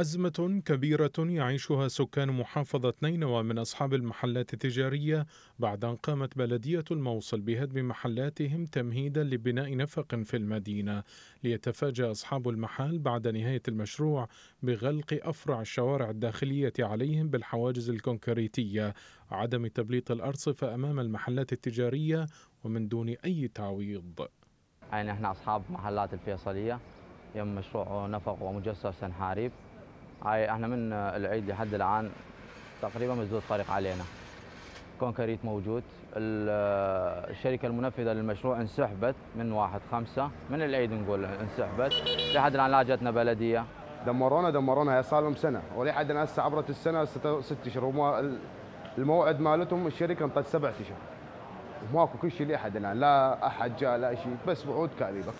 أزمة كبيرة يعيشها سكان محافظة نينوى من أصحاب المحلات التجارية بعد أن قامت بلدية الموصل بهدم محلاتهم تمهيدا لبناء نفق في المدينة ليتفاجأ أصحاب المحال بعد نهاية المشروع بغلق أفرع الشوارع الداخلية عليهم بالحواجز الكونكريتية عدم تبليط الأرصفة أمام المحلات التجارية ومن دون أي تعويض يعني احنا أصحاب محلات الفيصلية يم مشروع نفق ومجسر سنحاريب هاي احنا من العيد لحد الان تقريبا مسدود طريق علينا كونكريت موجود الشركه المنفذه للمشروع انسحبت من واحد خمسة من العيد نقول انسحبت لحد الان لا جاتنا بلديه دمرونا دمرونا يا صار لهم سنه ولحد الان هسه عبرت السنه ست اشهر الموعد مالتهم الشركه انطت سبع اشهر ماكو كل شيء لحد الان لا احد جاء لا شيء بس وعود كاذبه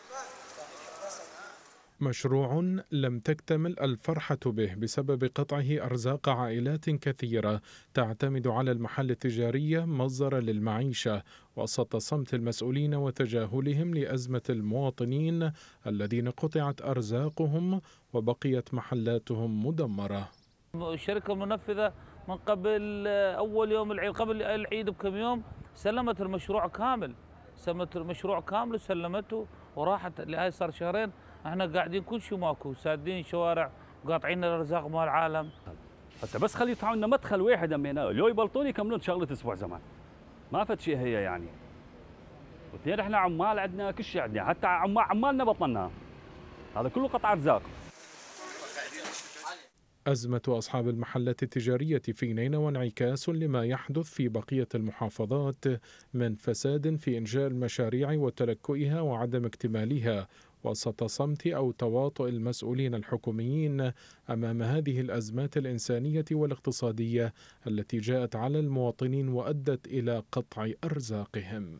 مشروع لم تكتمل الفرحة به بسبب قطعه أرزاق عائلات كثيرة تعتمد على المحل التجاري مصدر للمعيشة وسط صمت المسؤولين وتجاهلهم لأزمة المواطنين الذين قطعت أرزاقهم وبقيت محلاتهم مدمرة الشركة المنفذة من قبل أول يوم العيد قبل العيد بكم يوم سلمت المشروع كامل سلمت المشروع كامل وسلمته وراحت لهاي صار شهرين احنا قاعدين كل شيء ماكو سادين شوارع قاطعين الارزاق مال العالم هسه بس خلي يطلعوا لنا مدخل واحد امينا لو يبلطون يكملون شغله اسبوع زمان ما فد شيء هي يعني واثنين احنا عمال عندنا كل شيء عندنا حتى عمال عمالنا بطلنا هذا كله قطع ارزاق أزمة أصحاب المحلات التجارية في نينوى انعكاس لما يحدث في بقية المحافظات من فساد في إنشاء المشاريع وتلكؤها وعدم اكتمالها وسط صمت أو تواطؤ المسؤولين الحكوميين أمام هذه الأزمات الإنسانية والاقتصادية التي جاءت على المواطنين وأدت إلى قطع أرزاقهم